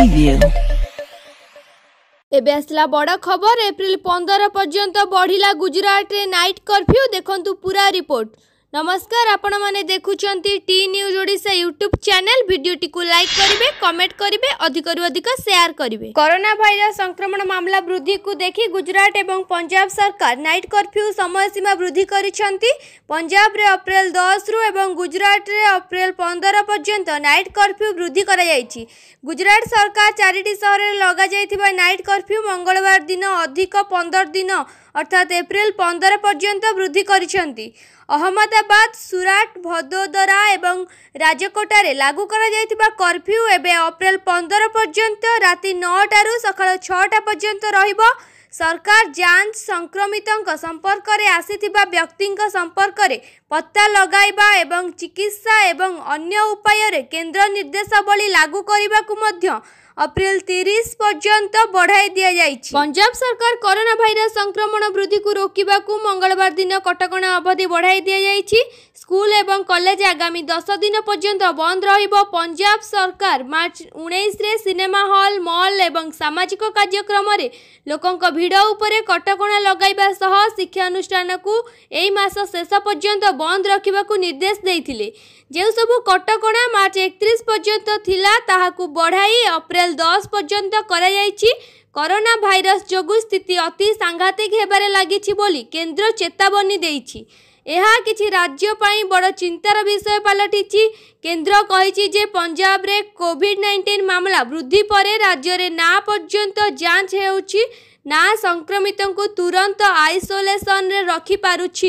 preview. এবে আসলা বড় খবর এপ্রিল পনেরো পর্যন্ত বড়িলা গুজরাটে নাইট কর্ফ্যু দেখন্তু পুরা রিপোর্ট নমস্কার আপনার দেখুম টি নিউজ ওড়শা ইউট্যুব চ্যানেল ভিডিওটি লাইক করবে কমেন্ট করবে অধিকর অধিক সেয়ার করবে করোনা ভাইরস সংক্রমণ মামলা বৃদ্ধি কু দেখি গুজরাট এবং পঞ্জাব সরকার নাইট কর্ফ্যু সময়সীমা বৃদ্ধি করেছেন পঞ্জাবরে অপ্রেল দশ রু এবং গুজরাটরে অপ্রেল পনের পর্যন্ত নাইট কর্ফ্যু বৃদ্ধি করা যাইছি গুজরাট সরকার চারিটি সহরে লগা যাইଥିବା নাইট কর্ফ্যু মঙ্গলবার দিন অধিক পনের দিন ଅର୍ଥାତ୍ ଏପ୍ରିଲ ପନ୍ଦର ପର୍ଯ୍ୟନ୍ତ ବୃଦ୍ଧି କରିଛନ୍ତି ଅହମ୍ମଦାବାଦ ସୁରାଟ ଭଦୋଦରା ଏବଂ ରାଜକୋଟାରେ ଲାଗୁ କରାଯାଇଥିବା କର୍ଫ୍ୟୁ ଏବେ ଅପ୍ରେଲ ପନ୍ଦର ପର୍ଯ୍ୟନ୍ତ ରାତି ନଅଟାରୁ ସକାଳ ଛଅଟା ପର୍ଯ୍ୟନ୍ତ ରହିବ ସରକାର ଯାଞ୍ଚ ସଂକ୍ରମିତଙ୍କ ସମ୍ପର୍କରେ ଆସିଥିବା ବ୍ୟକ୍ତିଙ୍କ ସମ୍ପର୍କରେ ପତ୍ତା ଲଗାଇବା ଏବଂ ଚିକିତ୍ସା ଏବଂ ଅନ୍ୟ ଉପାୟରେ କେନ୍ଦ୍ର ନିର୍ଦ୍ଦେଶାବଳୀ ଲାଗୁ କରିବାକୁ ମଧ୍ୟ অপ্রিল তিরিশ পর্যন্ত বঢ়াই দিয়াযাইছে পঞ্জাব সরকার করোনা ভাইরাস সংক্রমণ বৃদ্ধিকু রোকিবাকু মঙ্গলবার দিন কটকণা অবধি বঢ়াই দিয়াযাইছে স্কুল এবং কলেজ আগামী দশ দিন পর্যন্ত বন্ধ রহব পঞ্জাব সরকার মার্চ উনিশে সিনেমা হল মল এবং সামাজিক কার্যক্রমে লোকঙ্ক ভিড় উপরে কটকণা লগাইবা সহ শিক্ষানুষ্ঠানকু এই মাস শেষ পর্যন্ত বন্ধ রাখা নির্দেশ দিয়ে যে সব কটকণা মার্চ একত্রিশ পর্যন্ত লা তাহা বড়াই অপ্রেল ଲେଭେଲ୍ ଦଶ ପର୍ଯ୍ୟନ୍ତ କରାଯାଇଛି କରୋନା ଭାଇରସ୍ ଯୋଗୁଁ ସ୍ଥିତି ଅତି ସାଂଘାତିକ ହେବାରେ ଲାଗିଛି ବୋଲି କେନ୍ଦ୍ର ଚେତାବନୀ ଦେଇଛି ଏହା କିଛି ରାଜ୍ୟ ପାଇଁ ବଡ଼ ଚିନ୍ତାର ବିଷୟ ପାଲଟିଛି କେନ୍ଦ୍ର କହିଛି ଯେ ପଞ୍ଜାବରେ କୋଭିଡ୍ ନାଇଣ୍ଟିନ୍ ମାମଲା ବୃଦ୍ଧି ପରେ ରାଜ୍ୟରେ ନା ପର୍ଯ୍ୟନ୍ତ ଯାଞ୍ଚ ହେଉଛି ନା ସଂକ୍ରମିତଙ୍କୁ ତୁରନ୍ତ ଆଇସୋଲେସନରେ ରଖିପାରୁଛି